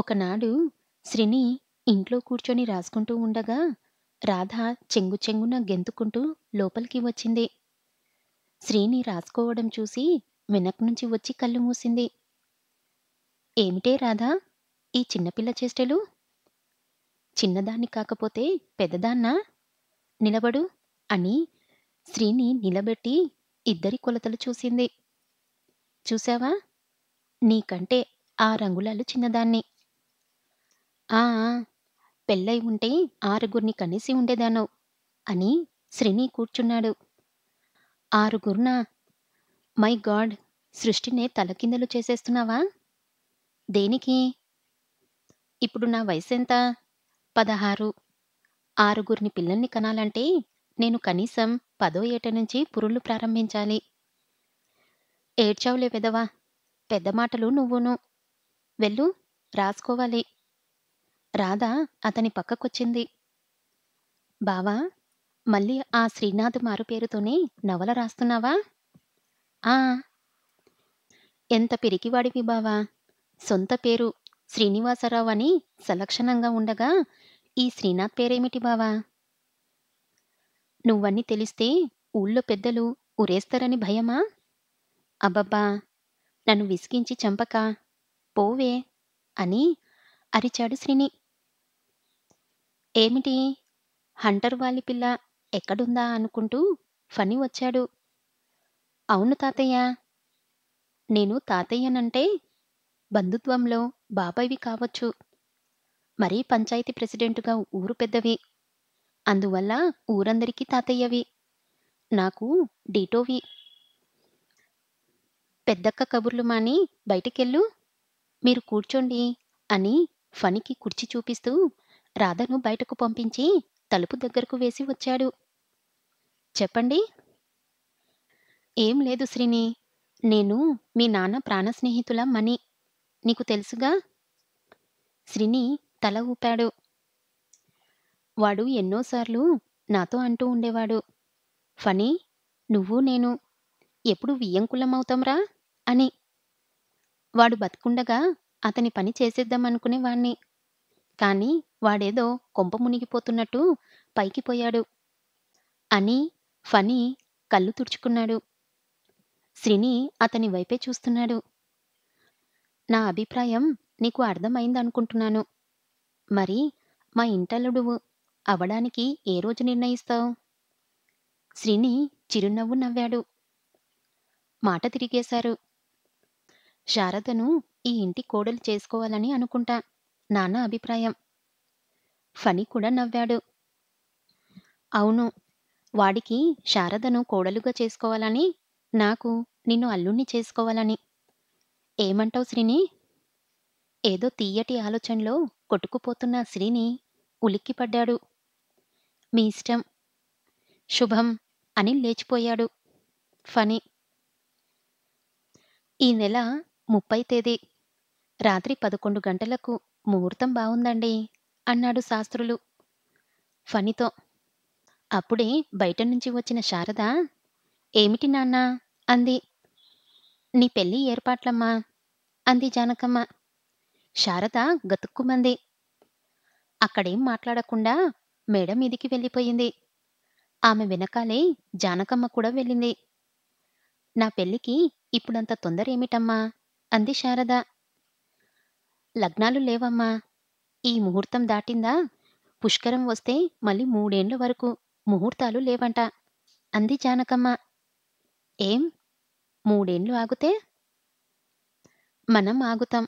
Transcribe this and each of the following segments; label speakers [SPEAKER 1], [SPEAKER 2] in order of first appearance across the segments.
[SPEAKER 1] ఒకనాడు శ్రీని ఇంట్లో కూర్చొని రాసుకుంటూ ఉండగా రాధ చెంగు చెంగున గెంతుకుంటూ లోపలికి వచ్చింది శ్రీని రాసుకోవడం చూసి వెనక్ నుంచి వచ్చి కళ్ళు మూసింది ఏమిటే రాధా ఈ చిన్నపిల్ల చేష్టలు చిన్నదాన్ని కాకపోతే పెద్దదాన్నా నిలబడు అని శ్రీని నిలబెట్టి ఇద్దరి కొలతలు చూసింది చూసావా నీకంటే ఆ రంగులాలు చిన్నదాన్ని ఆ పెళ్ళై ఉంటే ఆరుగురిని కనేసి ఉండేదాను అని శ్రీని కూర్చున్నాడు ఆరుగురునా మై గాడ్ సృష్టినే తలకిందలు చేసేస్తున్నావా దేనికి ఇప్పుడు నా వయసెంత పదహారు ఆరుగురిని పిల్లల్ని కనాలంటే నేను కనీసం పదో ఏట నుంచి పురుళ్ళు ప్రారంభించాలి ఏడ్చావులే వెదవా పెద్ద మాటలు నువ్వును వెళ్ళు రాసుకోవాలి రాధ అతని పక్కకొచ్చింది బావా మళ్ళీ ఆ శ్రీనాథ్ మారు పేరుతోనే నవల రాస్తున్నావా ఆ ఎంత పిరికివాడివి బావా సొంత పేరు శ్రీనివాసరావు అని సలక్షణంగా ఉండగా ఈ శ్రీనాథ్ పేరేమిటి బావా నువ్వన్నీ తెలిస్తే ఊళ్ళో పెద్దలు ఉరేస్తారని భయమా అబ్బబ్బా నన్ను విసిగించి చంపక పోవే అని అరిచాడు శ్రీని ఏమిటి హంటర్ వాలి పిల్ల ఎక్కడుందా అనుకుంటూ ఫణి వచ్చాడు అవును తాతయ్య నేను తాతయ్యనంటే బంధుత్వంలో బాబాయ్వి కావచ్చు మరీ పంచాయతీ ప్రెసిడెంటుగా ఊరు పెద్దవి అందువల్ల ఊరందరికీ తాతయ్యవి నాకు డీటోవి పెద్దక్క కబుర్లు మాని బయటికెళ్ళు మీరు కూర్చోండి అని ఫణికి కుర్చీ చూపిస్తూ రాధను బయటకు పంపించి తలుపు దగ్గరకు వేసి వచ్చాడు చెప్పండి ఏం లేదు శ్రీని నేను మీ నాన్న ప్రాణ స్నేహితుల మణి నీకు తెలుసుగా శ్రీని తల ఊపాడు వాడు ఎన్నోసార్లు నాతో అంటూ ఉండేవాడు ఫనీ నువ్వు నేను ఎప్పుడు వియ్యంకులమవుతాంరా అని వాడు బతుకుండగా అతని పని చేసేద్దామనుకునేవాణ్ణి కాని వాడేదో కొంప మునిగిపోతున్నట్టు పైకి పోయాడు అని ఫని కళ్ళు తుడుచుకున్నాడు శ్రీని అతని వైపే చూస్తున్నాడు నా అభిప్రాయం నీకు అర్థమైందనుకుంటున్నాను మరి మా ఇంటలుడువు అవడానికి ఏ రోజు నిర్ణయిస్తావు శ్రీని చిరునవ్వు నవ్వాడు మాట తిరిగేశారు శారదను ఈ ఇంటి కోడలు చేసుకోవాలని అనుకుంటా నాన్న అభిప్రాయం ఫణి కూడా నవ్వాడు అవును వాడికి శారదను కోడలుగా చేసుకోవాలని నాకు నిన్ను అల్లుణ్ణి చేసుకోవాలని ఏమంటావు శ్రీని ఏదో తీయటి ఆలోచనలో కొట్టుకుపోతున్న శ్రీని ఉలిక్కిపడ్డాడు మీ ఇష్టం శుభం అని లేచిపోయాడు ఫణి ఈ నెల ముప్పై తేదీ రాత్రి పదకొండు గంటలకు ముహూర్తం బావుందండి అన్నాడు శాస్త్రులు ఫణితో అప్పుడే బయట నుంచి వచ్చిన శారద ఏమిటి నాన్న అంది నీ పెళ్ళి ఏర్పాట్లమ్మా అంది జానకమ్మ శారద గతుక్కుమంది అక్కడేం మాట్లాడకుండా మేడ మీదికి వెళ్ళిపోయింది ఆమె వెనకాలే జానకమ్మ కూడా వెళ్ళింది నా పెళ్ళికి ఇప్పుడంత తొందర ఏమిటమ్మా అంది శారద లగ్నాలు లేవమ్మా ఈ ముహూర్తం దాటిందా పుష్కరం వస్తే మళ్ళీ మూడేండ్ల వరకు ముహూర్తాలు లేవంట అంది జానకమ్మ ఏం మూడేండ్లు ఆగుతే మనం ఆగుతాం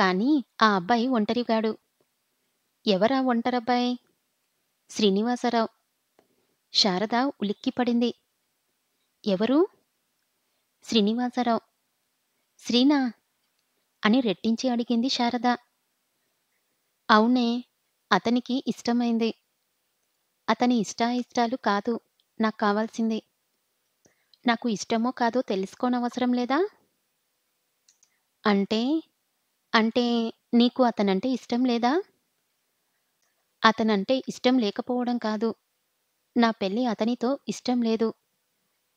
[SPEAKER 1] కానీ ఆ అబ్బాయి ఒంటరిగాడు ఎవరా ఒంటరబ్బాయి శ్రీనివాసరావు శారద ఉలిక్కిపడింది ఎవరు శ్రీనివాసరావు శ్రీనా అని రెట్టించి అడిగింది శారద అవునే అతనికి ఇష్టమైంది అతని ఇష్టాయిష్టాలు కాదు నాకు కావాల్సింది నాకు ఇష్టమో కాదో తెలుసుకోనవసరం లేదా అంటే అంటే నీకు అతనంటే ఇష్టం లేదా అతనంటే ఇష్టం లేకపోవడం కాదు నా పెళ్ళి అతనితో ఇష్టం లేదు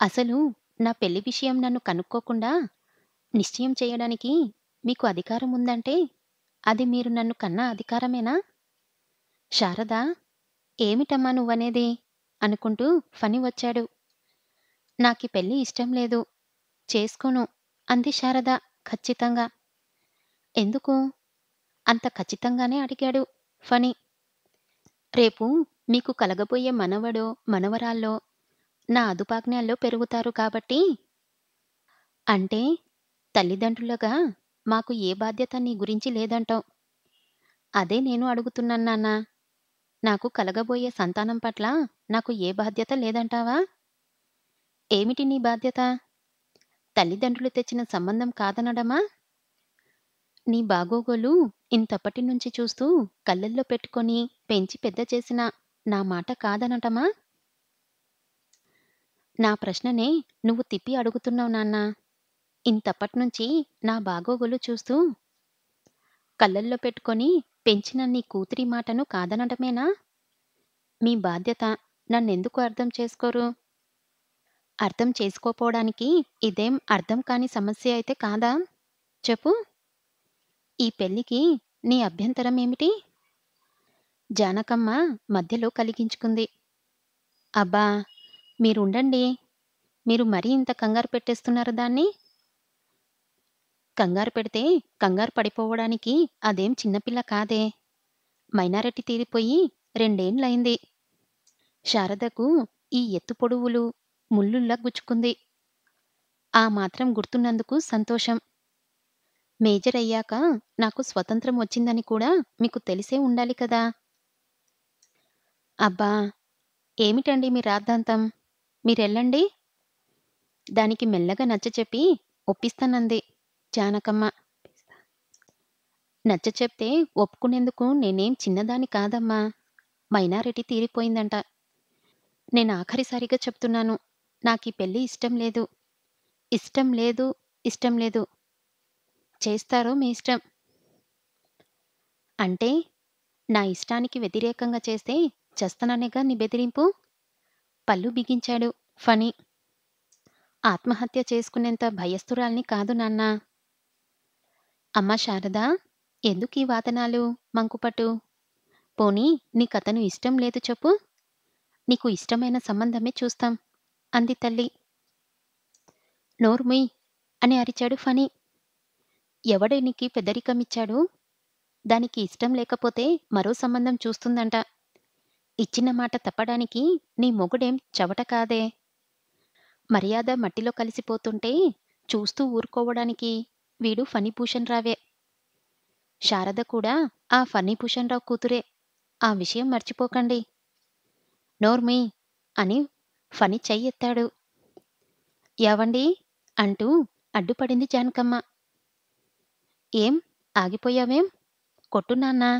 [SPEAKER 1] అసలు నా పెళ్లి విషయం నన్ను కనుక్కోకుండా నిశ్చయం చేయడానికి మీకు అధికారం ఉందంటే అది మీరు నన్ను కన్నా అధికారమేనా శారద ఏమిటమ్మా నువ్వనేది అనుకుంటూ ఫని వచ్చాడు నాకి పెళ్ళి ఇష్టం లేదు చేసుకోను అంది శారద ఖచ్చితంగా ఎందుకు అంత ఖచ్చితంగానే అడిగాడు ఫణి రేపు మీకు కలగబోయే మనవడో మనవరాల్లో నా అదుపాజ్ఞాల్లో పెరుగుతారు కాబట్టి అంటే తల్లిదండ్రులుగా మాకు ఏ బాధ్యత నీ గురించి లేదంటావు అదే నేను అడుగుతున్నాను నాన్న నాకు కలగబోయే సంతానం పట్ల నాకు ఏ బాధ్యత లేదంటావా ఏమిటి నీ బాధ్యత తల్లిదండ్రులు తెచ్చిన సంబంధం కాదనడమా నీ బాగోగోలు ఇంతప్పటి నుంచి చూస్తూ కళ్ళల్లో పెట్టుకొని పెంచి పెద్ద చేసిన నా మాట కాదనటమా నా ప్రశ్ననే నువ్వు తిప్పి అడుగుతున్నావు నాన్నా ఇంతప్పట్నుంచి నా బాగోగులు చూస్తూ కళ్ళల్లో పెట్టుకొని పెంచిన నీ కూతురి మాటను కాదనటమేనా మీ బాధ్యత నన్నెందుకు అర్థం చేసుకోరు అర్థం చేసుకోపోవడానికి ఇదేం అర్థం కాని సమస్య అయితే కాదా చెప్పు ఈ పెళ్లికి నీ అభ్యంతరం ఏమిటి జానకమ్మ మధ్యలో కలిగించుకుంది అబ్బా మీరుండండి మీరు మరీ ఇంత కంగారు పెట్టేస్తున్నారు దాన్ని కంగారు పెడితే కంగారు పడిపోవడానికి అదేం చిన్నపిల్ల కాదే మైనారిటీ తీరిపోయి రెండేండ్లయింది శారదకు ఈ ఎత్తు పొడువులు ముల్లుల్లా గుచ్చుకుంది ఆ మాత్రం గుర్తున్నందుకు సంతోషం మేజర్ అయ్యాక నాకు స్వతంత్రం వచ్చిందని కూడా మీకు తెలిసే ఉండాలి కదా అబ్బా ఏమిటండి మీ రాద్ధాంతం మీరెళ్ళండి దానికి మెల్లగా నచ్చచెప్పి ఒప్పిస్తానంది జానకమ్మ నచ్చ చెప్తే ఒప్పుకునేందుకు నేనేం చిన్నదాని కాదమ్మా మైనారిటీ తీరిపోయిందంట నేను ఆఖరిసారిగా చెప్తున్నాను నాకు ఈ పెళ్ళి ఇష్టం లేదు ఇష్టం లేదు ఇష్టం లేదు చేస్తారో మీ ఇష్టం అంటే నా ఇష్టానికి వ్యతిరేకంగా చేస్తే చేస్తాననేగా నీ బెదిరింపు పళ్ళు బిగించాడు ఫణి ఆత్మహత్య చేసుకునేంత భయస్థురాల్ని కాదు నాన్నా అమ్మా శారదా ఎందుకీ వాదనాలు మంకుపటు పోనీ కథను ఇష్టం లేదు చెప్పు నీకు ఇష్టమైన సంబంధమే చూస్తాం అంది తల్లి నోర్మి అని అరిచాడు ఫణి ఎవడే నీకు ఇచ్చాడు దానికి ఇష్టం లేకపోతే మరో సంబంధం చూస్తుందంట ఇచ్చిన మాట తప్పడానికి నీ మొగుడేం చవట కాదే మర్యాద మట్టిలో కలిసిపోతుంటే చూస్తూ ఊరుకోవడానికి వీడు ఫణిభూషణ్ రావే శారద కూడా ఆ ఫణిభూషణ్ రావు కూతురే ఆ విషయం మర్చిపోకండి నోర్మి అని ఫణి చెయ్యెత్తాడు యావండి అంటూ అడ్డుపడింది జానకమ్మ ఏం ఆగిపోయావేం కొట్టున్నాన్నా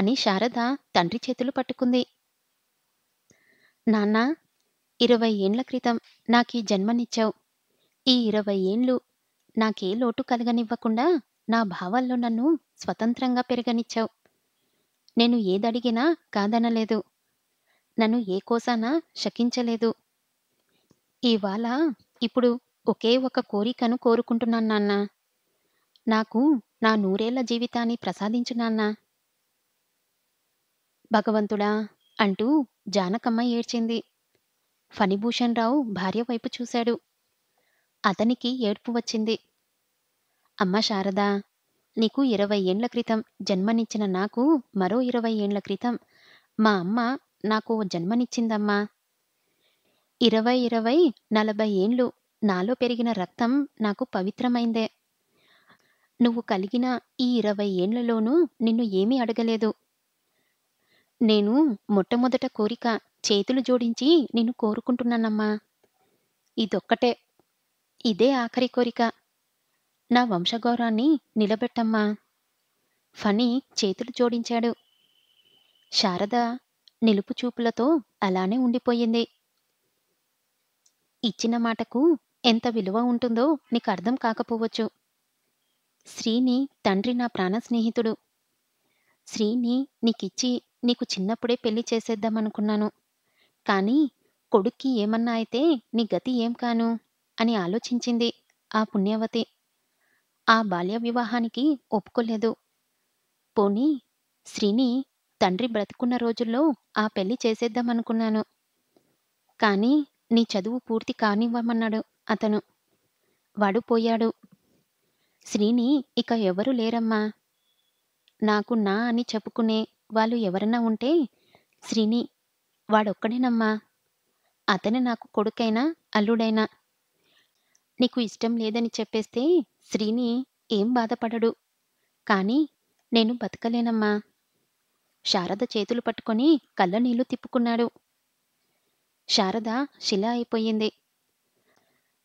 [SPEAKER 1] అని శారద తండ్రి చేతులు పట్టుకుంది నాన్న ఇరవై ఏండ్ల క్రితం నాకీ జన్మనిచ్చావు ఈ ఇరవై ఏండ్లు నాకే లోటు కలగనివ్వకుండా నా భావాల్లో నన్ను స్వతంత్రంగా పెరగనిచ్చావు నేను ఏదడిగినా కాదనలేదు నన్ను ఏ కోసానా శకించలేదు ఇవాళ ఇప్పుడు ఒకే ఒక కోరికను కోరుకుంటున్నాను నాన్న నాకు నా నూరేళ్ల జీవితాన్ని ప్రసాదించు భగవంతుడా అంటూ జానకమ్మ ఏడ్చింది ఫణిభూషణ్ రావు భార్య వైపు చూశాడు అతనికి ఏడ్పు వచ్చింది అమ్మ శారదా నీకు ఇరవై ఏండ్ల క్రితం జన్మనిచ్చిన నాకు మరో ఇరవై ఏండ్ల క్రితం మా అమ్మ నాకు జన్మనిచ్చిందమ్మా ఇరవై ఇరవై నలభై ఏండ్లు నాలో పెరిగిన రక్తం నాకు పవిత్రమైందే నువ్వు కలిగిన ఈ ఇరవై ఏండ్లలోనూ నిన్ను ఏమీ అడగలేదు నేను మొట్టమొదట కోరిక చేతులు జోడించి నిన్ను కోరుకుంటున్నానమ్మా ఇదొక్కటే ఇదే ఆఖరి కోరిక నా వంశగౌరవాన్ని నిలబెట్టమ్మా ఫణి చేతులు జోడించాడు శారద నిలుపు చూపులతో అలానే ఉండిపోయింది ఇచ్చిన మాటకు ఎంత విలువ ఉంటుందో నీకు అర్థం కాకపోవచ్చు శ్రీని తండ్రి నా ప్రాణ స్నేహితుడు శ్రీని నీకిచ్చి నీకు చిన్నప్పుడే పెళ్లి చేసేద్దామనుకున్నాను కానీ కొడుక్కి ఏమన్నా అయితే నీ గతి ఏం కాను అని ఆలోచించింది ఆ పుణ్యవతి ఆ బాల్య వివాహానికి ఒప్పుకోలేదు పోనీ శ్రీని తండ్రి బ్రతుకున్న రోజుల్లో ఆ పెళ్లి చేసేద్దామనుకున్నాను కానీ నీ చదువు పూర్తి కానివ్వమన్నాడు అతను వాడు పోయాడు శ్రీని ఇక ఎవరు లేరమ్మా నాకు నా అని చెప్పుకునే వాళ్ళు ఎవరన్నా ఉంటే శ్రీని వాడొక్కడేనమ్మా అతనే నాకు కొడుకైనా అల్లుడైనా నీకు ఇష్టం లేదని చెప్పేస్తే శ్రీని ఏం బాధపడడు కానీ నేను బతకలేనమ్మా శారద చేతులు పట్టుకొని కళ్ళనీళ్ళు తిప్పుకున్నాడు శారద శిలా అయిపోయింది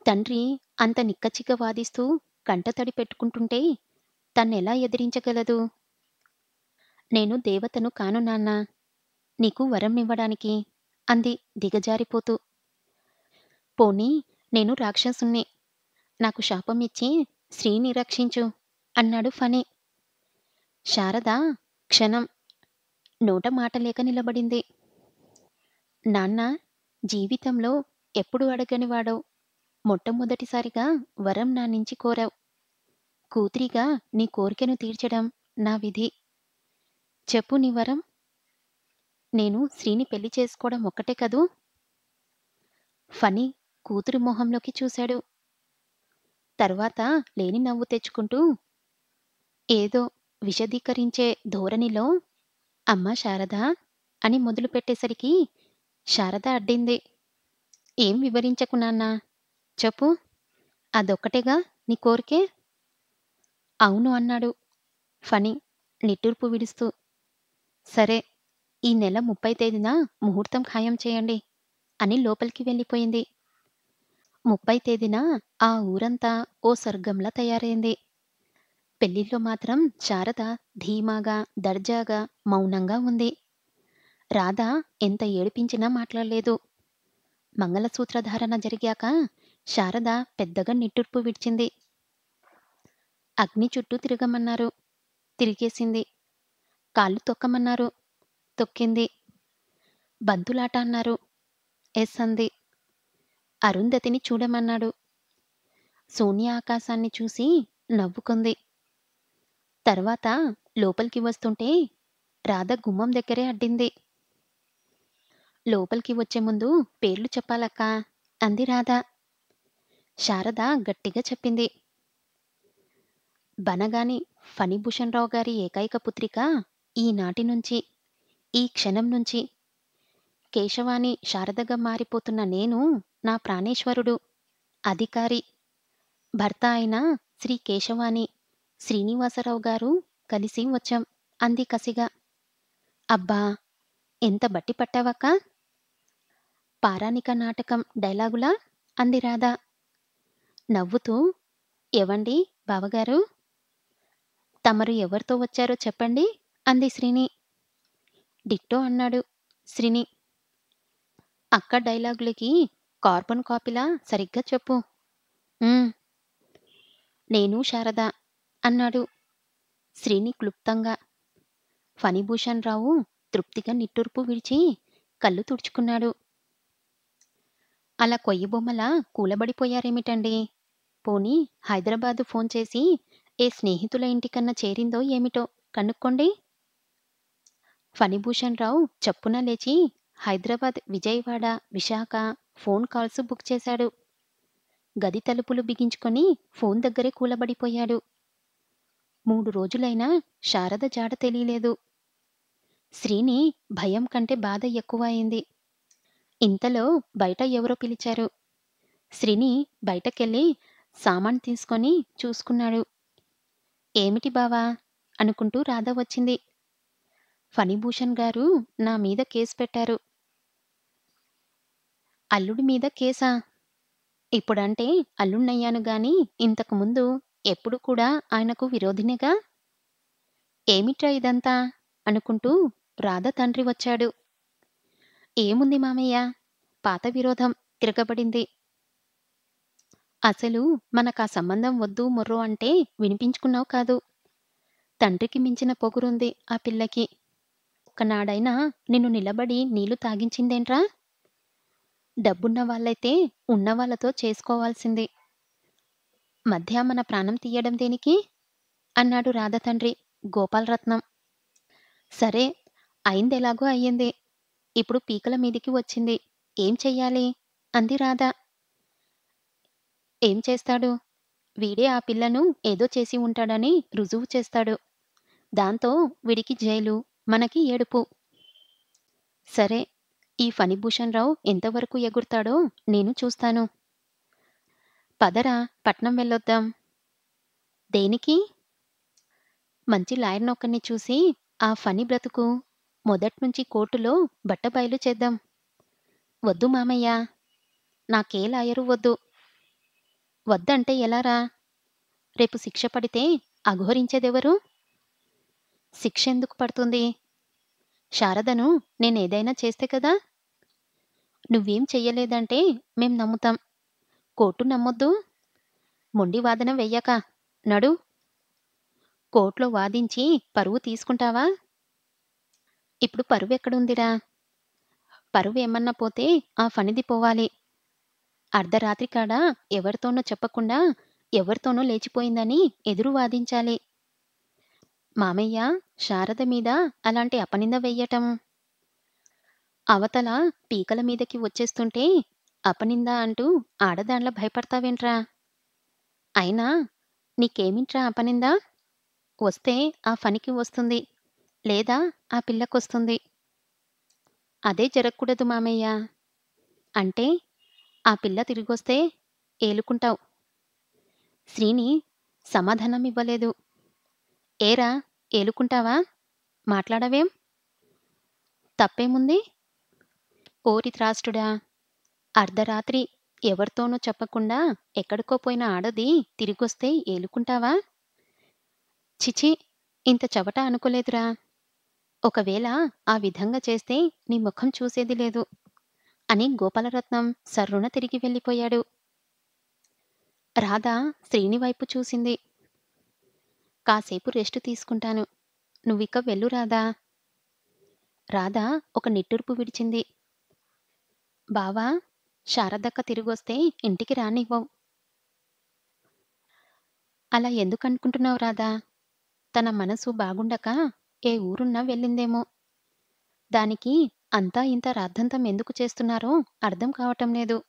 [SPEAKER 1] తండ్రి అంత నిక్కచిక్క వాదిస్తూ కంటతడి పెట్టుకుంటుంటే తన్నెలా ఎదిరించగలదు నేను దేవతను కాను నాన్న నీకు వరం ఇవ్వడానికి అంది దిగజారిపోతూ పోనీ నేను రాక్షసుణ్ణి నాకు శాపం ఇచ్చి శ్రీని రక్షించు అన్నాడు ఫణి శారద క్షణం నోట మాట లేక నిలబడింది నాన్న జీవితంలో ఎప్పుడు అడగనివాడవు మొట్టమొదటిసారిగా వరం నా నుంచి కోరావు కూతురిగా నీ కోరికను తీర్చడం నా విధి చెప్పు నీ వరం నేను శ్రీని పెళ్లి చేసుకోవడం ఒక్కటే కదూ ఫణి కూతురు మొహంలోకి చూశాడు తర్వాత లేని నవ్వు తెచ్చుకుంటూ ఏదో విశదీకరించే ధోరణిలో అమ్మ శారదా అని మొదలు పెట్టేసరికి శారద అడ్డింది ఏం వివరించకు చెప్పు అదొక్కటేగా నీ కోరికే అవును అన్నాడు ఫణి నిట్టూర్పు విడుస్తూ సరే ఈ నెల ముప్పై తేదీన ముహూర్తం ఖాయం చేయండి అని లోపలికి వెళ్ళిపోయింది ముప్పై తేదీన ఆ ఊరంతా ఓ స్వర్గంలా తయారైంది పెళ్లిలో మాత్రం శారద ధీమాగా దర్జాగా మౌనంగా ఉంది రాధ ఎంత ఏడిపించినా మాట్లాడలేదు మంగళసూత్రధారణ జరిగాక శారద పెద్దగా నిట్టూర్పు విడిచింది అగ్ని చుట్టూ తిరగమన్నారు తిరిగేసింది కాళ్ళు తొక్కమన్నారు తొక్కింది బంతులాట అన్నారు ఎస్ అంది అరుంధతిని చూడమన్నాడు సోనియా ఆకాశాన్ని చూసి నవ్వుకుంది తర్వాత లోపలికి వస్తుంటే రాధ గుమ్మం దగ్గరే అడ్డింది లోపలికి వచ్చే ముందు పేర్లు చెప్పాలక్క అంది రాధ శారద గట్టిగా చెప్పింది బనగాని ఫణిభూషణ్ రావు గారి ఏకైక పుత్రిక ఈనాటి నుంచి ఈ క్షణం నుంచి కేశవాణి శారదగా మారిపోతున్న నేను నా ప్రాణేశ్వరుడు అధికారి భర్త అయిన శ్రీ కేశవాణి శ్రీనివాసరావు గారు కలిసి వచ్చాం అంది కసిగా అబ్బా ఎంత బట్టి పట్టావక్క పారాణిక నాటకం డైలాగులా అంది రాధా నవ్వుతూ ఎవండి బావగారు తమరు ఎవరితో వచ్చారో చెప్పండి అంది శ్రీని డిట్టో అన్నాడు శ్రీని అక్క డైలాగులకి కార్బన్ కాపీలా సరిగ్గా చెప్పు నేను శారద అన్నాడు శ్రీని క్లుప్తంగా ఫణిభూషణ్ రావు తృప్తిగా నిట్టూర్పు విడిచి కళ్ళు తుడుచుకున్నాడు అలా కొయ్యి బొమ్మలా కూలబడిపోయారేమిటండి పోనీ హైదరాబాదు ఫోన్ చేసి ఏ స్నేహితుల ఇంటికన్నా చేరిందో ఏమిటో కనుక్కోండి ఫణిభూషణ్ రావు చప్పున లేచి Hyderabad Vijayawada Visakha phone calls book చేశాడు గది తలుపులు బిగించుకొని ఫోన్ దగ్గరే కూలబడిపోయాడు మూడు రోజులైనా శారద జాడ తెలియలేదు శ్రీని భయం కంటే బాధ ఎక్కువ అయింది ఇంతలో బయట ఎవరో పిలిచారు శ్రీని బయటకెళ్ళి సామాన్ తీసుకొని చూసుకున్నాడు ఏమిటి బావా అనుకుంటూ రాధ వచ్చింది ఫణిభూషణ్ గారు నా మీద కేసు పెట్టారు అల్లుడి మీద కేసా ఇప్పుడంటే అల్లుణ్ణయ్యాను గాని ఇంతకుముందు ఎప్పుడు కూడా ఆయనకు విరోధినేగా ఏమిట్రా ఇదంతా అనుకుంటూ రాధ తండ్రి వచ్చాడు ఏముంది మామయ్య పాత విరోధం తిరగబడింది అసలు మనకా సంబంధం వద్దు మొర్రో అంటే వినిపించుకున్నావు కాదు తండ్రికి మించిన పొగురుంది ఆ పిల్లకి ఒకనాడైనా నిన్ను నిలబడి నీళ్లు తాగించిందేంట్రా డబ్బున్న వాళ్ళైతే ఉన్న వాళ్ళతో చేసుకోవాల్సింది మధ్య మన ప్రాణం తీయడం దేనికి అన్నాడు రాధ తండ్రి గోపాలరత్నం సరే అయిందెలాగో అయ్యింది ఇప్పుడు పీకల మీదికి వచ్చింది ఏం చెయ్యాలి అంది రాధ ఏం చేస్తాడు వీడే ఆ పిల్లను ఏదో చేసి ఉంటాడని రుజువు చేస్తాడు దాంతో విడికి జైలు మనకి ఏడుపు సరే ఈ ఫణిభూషణ్ రావు ఎంతవరకు ఎగురుతాడో నేను చూస్తాను పదరా పట్నం వెళ్ళొద్దాం దేనికి మంచి లాయర్నొక్కడిని చూసి ఆ ఫణి బ్రతుకు మొదట్నుంచి కోర్టులో బట్టబయలు చేద్దాం వద్దు మామయ్య నాకే లాయరు వద్దు వద్దంటే ఎలారా రేపు శిక్ష పడితే అఘోరించేదెవరు శిక్ష ఎందుకు పడుతుంది శారదను నేనేదైనా చేస్తే కదా నువ్వేం చెయ్యలేదంటే మేం నమ్ముతాం కోర్టు నమ్మొద్దు మొండి వాదన వెయ్యక నడు కోర్టులో వాదించి పరువు తీసుకుంటావా ఇప్పుడు పరువు ఎక్కడుందిరా పరువు ఏమన్నా పోతే ఆ ఫనిది పోవాలి అర్ధరాత్రి కాడ ఎవరితోనో చెప్పకుండా ఎవరితోనో లేచిపోయిందని ఎదురు వాదించాలి మామయ్య శారద మీద అలాంటి అపనింద వెయ్యటం అవతల పీకల మీదకి వచ్చేస్తుంటే అపనింద అంటూ ఆడదాండ్ల భయపడతావేంట్రా అయినా నీకేమింట్రా అపనిందా వస్తే ఆ ఫనికి వస్తుంది లేదా ఆ పిల్లకొస్తుంది అదే జరగకూడదు మామయ్య అంటే ఆ పిల్ల తిరిగొస్తే ఏలుకుంటావు శ్రీని సమాధానం ఇవ్వలేదు ఏరా ఏలుకుంటావా మాట్లాడవేం తప్పేముంది ఓరి త్రాష్టుడా అర్ధరాత్రి ఎవరితోనూ చెప్పకుండా ఎక్కడికో పోయిన ఆడది తిరిగొస్తే ఏలుకుంటావా చిచి ఇంత చవట అనుకోలేదురా ఒకవేళ ఆ విధంగా చేస్తే నీ ముఖం చూసేది లేదు అని గోపాలరత్నం సర్రుణ తిరిగి వెళ్ళిపోయాడు రాధ శ్రీని వైపు చూసింది కాసేపు రెస్ట్ తీసుకుంటాను నువ్విక వెళ్ళు రాధా రాధా ఒక నిట్టూర్పు విడిచింది బావా శారదక్క తిరిగొస్తే ఇంటికి రానివ్వవు అలా ఎందుకు అనుకుంటున్నావు రాధా తన మనసు బాగుండక ఏ ఊరున్నా వెళ్ళిందేమో దానికి అంతా ఇంత రాద్ధంతం ఎందుకు చేస్తున్నారో అర్థం కావటం లేదు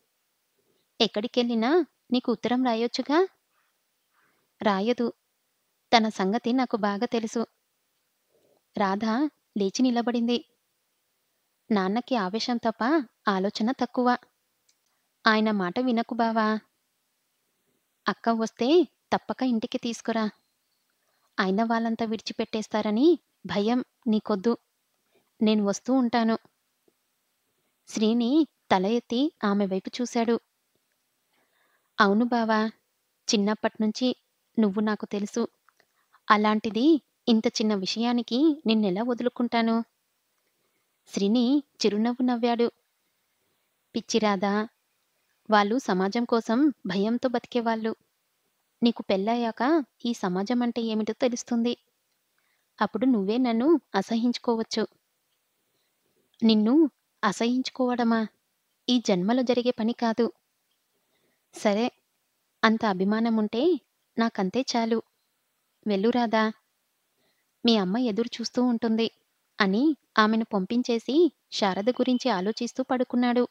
[SPEAKER 1] ఎక్కడికెళ్ళినా నీకు ఉత్తరం రాయొచ్చుగా రాయదు తన సంగతి నాకు బాగా తెలుసు రాధ లేచి నిలబడింది నాన్నకి ఆవేశం తప్ప ఆలోచన తక్కువ ఆయన మాట వినకు బావా అక్క వస్తే తప్పక ఇంటికి తీసుకురా ఆయన వాళ్ళంతా విడిచిపెట్టేస్తారని భయం నీకొద్దు నేను వస్తూ ఉంటాను శ్రీని తల ఎత్తి ఆమె వైపు చూశాడు అవును బావా చిన్నప్పటినుంచి నువ్వు నాకు తెలుసు అలాంటిది ఇంత చిన్న విషయానికి నిన్నెలా వదులుకుంటాను శ్రీని చిరునవ్వు నవ్వాడు పిచ్చిరాదా వాళ్ళు సమాజం కోసం భయంతో బతికేవాళ్ళు నీకు పెళ్ళయ్యాక ఈ సమాజం అంటే ఏమిటో తెలుస్తుంది అప్పుడు నువ్వే నన్ను అసహించుకోవచ్చు నిన్ను అసహించుకోవడమా ఈ జన్మలో జరిగే పని కాదు సరే అంత అభిమానం ఉంటే నాకంతే చాలు వెళ్ళురాదా మీ అమ్మ ఎదురు చూస్తూ ఉంటుంది అని ఆమెను పంపించేసి శారద గురించి ఆలోచిస్తూ పడుకున్నాడు